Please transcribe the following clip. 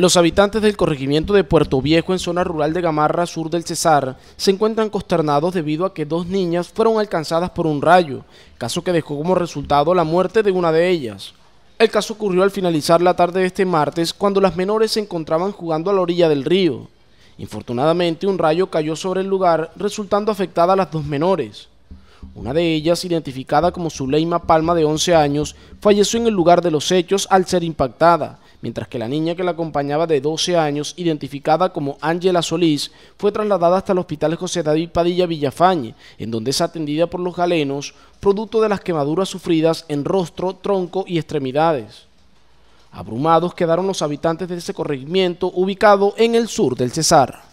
Los habitantes del corregimiento de Puerto Viejo en zona rural de Gamarra, sur del Cesar, se encuentran consternados debido a que dos niñas fueron alcanzadas por un rayo, caso que dejó como resultado la muerte de una de ellas. El caso ocurrió al finalizar la tarde de este martes cuando las menores se encontraban jugando a la orilla del río. Infortunadamente un rayo cayó sobre el lugar resultando afectada a las dos menores. Una de ellas, identificada como Zuleima Palma de 11 años, falleció en el lugar de los hechos al ser impactada mientras que la niña que la acompañaba de 12 años, identificada como Ángela Solís, fue trasladada hasta el Hospital José David Padilla Villafañe, en donde es atendida por los galenos, producto de las quemaduras sufridas en rostro, tronco y extremidades. Abrumados quedaron los habitantes de ese corregimiento ubicado en el sur del Cesar.